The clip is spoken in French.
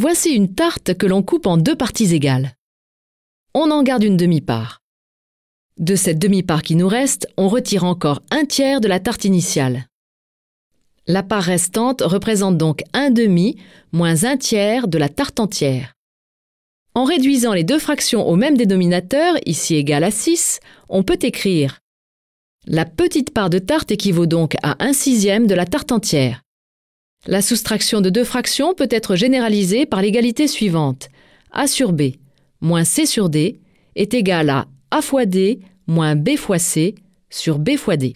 Voici une tarte que l'on coupe en deux parties égales. On en garde une demi-part. De cette demi-part qui nous reste, on retire encore un tiers de la tarte initiale. La part restante représente donc un demi moins un tiers de la tarte entière. En réduisant les deux fractions au même dénominateur, ici égal à 6, on peut écrire La petite part de tarte équivaut donc à un sixième de la tarte entière. La soustraction de deux fractions peut être généralisée par l'égalité suivante. a sur b moins c sur d est égal à a fois d moins b fois c sur b fois d.